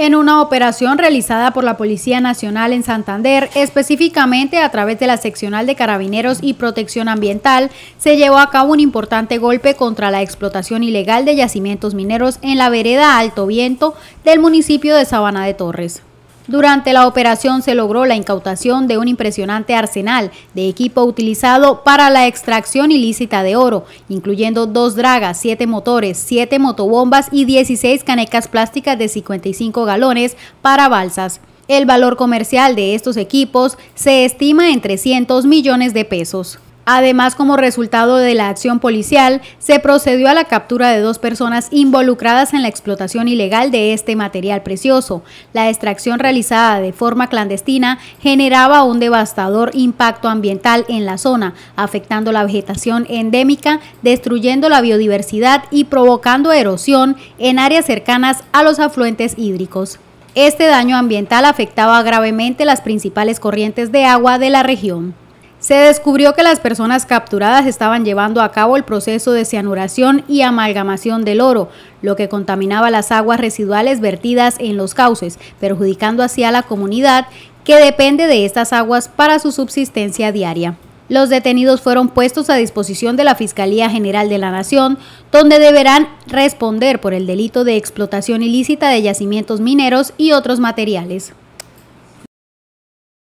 En una operación realizada por la Policía Nacional en Santander, específicamente a través de la seccional de carabineros y protección ambiental, se llevó a cabo un importante golpe contra la explotación ilegal de yacimientos mineros en la vereda Alto Viento del municipio de Sabana de Torres. Durante la operación se logró la incautación de un impresionante arsenal de equipo utilizado para la extracción ilícita de oro, incluyendo dos dragas, siete motores, siete motobombas y 16 canecas plásticas de 55 galones para balsas. El valor comercial de estos equipos se estima en 300 millones de pesos. Además, como resultado de la acción policial, se procedió a la captura de dos personas involucradas en la explotación ilegal de este material precioso. La extracción realizada de forma clandestina generaba un devastador impacto ambiental en la zona, afectando la vegetación endémica, destruyendo la biodiversidad y provocando erosión en áreas cercanas a los afluentes hídricos. Este daño ambiental afectaba gravemente las principales corrientes de agua de la región. Se descubrió que las personas capturadas estaban llevando a cabo el proceso de cianuración y amalgamación del oro, lo que contaminaba las aguas residuales vertidas en los cauces, perjudicando así a la comunidad que depende de estas aguas para su subsistencia diaria. Los detenidos fueron puestos a disposición de la Fiscalía General de la Nación, donde deberán responder por el delito de explotación ilícita de yacimientos mineros y otros materiales.